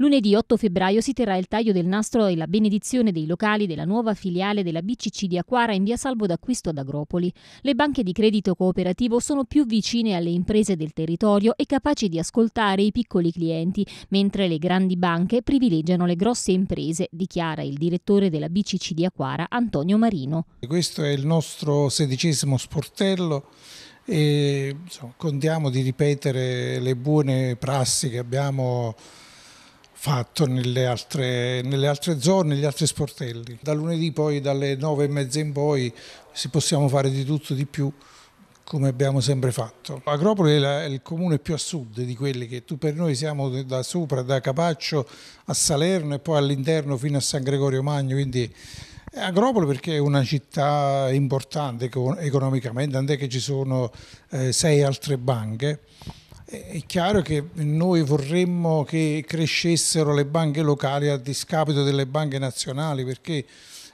Lunedì 8 febbraio si terrà il taglio del nastro e la benedizione dei locali della nuova filiale della BCC di Aquara in via Salvo d'Acquisto ad Agropoli. Le banche di credito cooperativo sono più vicine alle imprese del territorio e capaci di ascoltare i piccoli clienti, mentre le grandi banche privilegiano le grosse imprese, dichiara il direttore della BCC di Aquara, Antonio Marino. Questo è il nostro sedicesimo sportello e insomma, contiamo di ripetere le buone prassi che abbiamo fatto nelle altre, nelle altre, zone, negli altri sportelli. Da lunedì poi dalle nove e mezza in poi si possiamo fare di tutto di più come abbiamo sempre fatto. Agropoli è, la, è il comune più a sud di quelli che tu per noi siamo da sopra, da Capaccio a Salerno e poi all'interno fino a San Gregorio Magno, quindi Agropoli perché è una città importante economicamente, non è che ci sono eh, sei altre banche è chiaro che noi vorremmo che crescessero le banche locali a discapito delle banche nazionali perché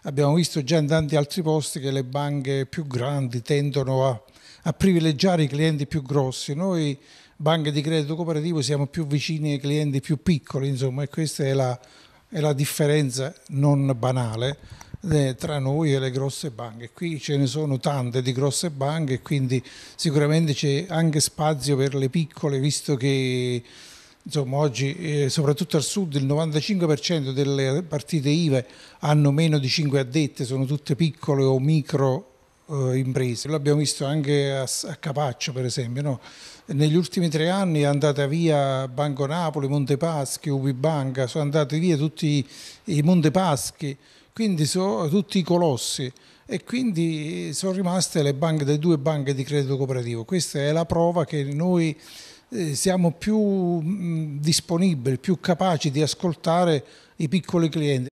abbiamo visto già in tanti altri posti che le banche più grandi tendono a, a privilegiare i clienti più grossi. Noi banche di credito cooperativo siamo più vicini ai clienti più piccoli, insomma, e questa è la, è la differenza non banale. Eh, tra noi e le grosse banche. Qui ce ne sono tante di grosse banche, quindi sicuramente c'è anche spazio per le piccole, visto che insomma, oggi, eh, soprattutto al sud, il 95% delle partite IVE hanno meno di 5 addette, sono tutte piccole o micro eh, imprese. L'abbiamo visto anche a, a Capaccio, per esempio. No? Negli ultimi tre anni è andata via Banco Napoli, Montepaschi, Ubibanca, sono andati via tutti i Montepaschi quindi sono tutti colossi e quindi eh, sono rimaste le, banche, le due banche di credito cooperativo. Questa è la prova che noi eh, siamo più mm, disponibili, più capaci di ascoltare i piccoli clienti.